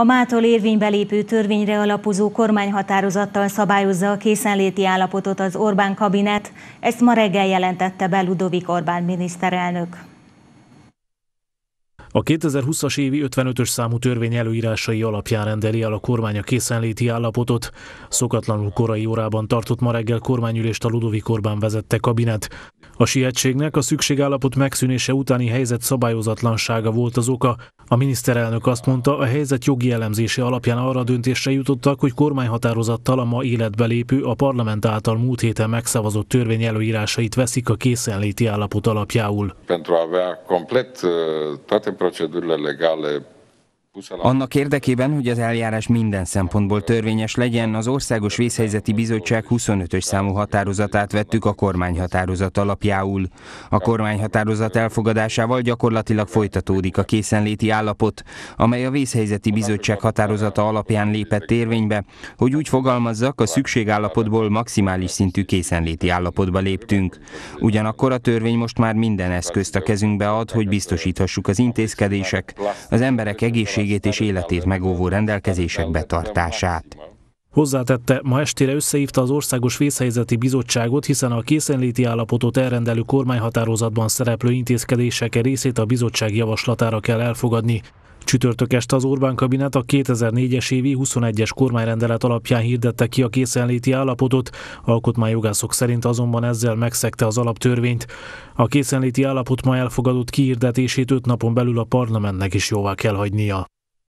A mától érvénybe lépő törvényre alapozó kormányhatározattal szabályozza a készenléti állapotot az Orbán kabinet, ezt ma reggel jelentette be Ludovik Orbán miniszterelnök. A 2020-as évi 55-ös számú törvény előírásai alapján rendeli el a kormány a készenléti állapotot. Szokatlanul korai órában tartott ma reggel kormányülést a Ludovik Orbán vezette kabinet. A sietségnek a szükségállapot megszűnése utáni helyzet szabályozatlansága volt az oka. A miniszterelnök azt mondta, a helyzet jogi elemzése alapján arra döntésre jutottak, hogy kormányhatározattal a ma életbe lépő, a parlament által múlt héten megszavazott törvény előírásait veszik a készenléti állapot alapjául. Pentru a avea complet uh, toate procedurile legale annak érdekében, hogy az eljárás minden szempontból törvényes legyen, az Országos Vészhelyzeti Bizottság 25-ös számú határozatát vettük a kormányhatározat alapjául. A kormányhatározat elfogadásával gyakorlatilag folytatódik a készenléti állapot, amely a Vészhelyzeti Bizottság határozata alapján lépett érvénybe, hogy úgy fogalmazzak, a szükségállapotból maximális szintű készenléti állapotba léptünk. Ugyanakkor a törvény most már minden eszközt a kezünkbe ad, hogy biztosíthassuk az intézkedések, az emberek egészségét, egészségét és életét megóvó rendelkezések betartását. Hozzátette, ma estére összehívta az Országos Vészhelyzeti Bizottságot, hiszen a készenléti állapotot elrendelő kormányhatározatban szereplő intézkedések részét a bizottság javaslatára kell elfogadni. Csütörtök este az Orbán kabinet a 2004-es évi 21-es kormányrendelet alapján hirdette ki a készenléti állapotot, alkotmányjogászok szerint azonban ezzel megszegte az alaptörvényt. A készenléti állapot ma elfogadott kiirdetését öt napon belül a parlamentnek is jóvá kell hagynia.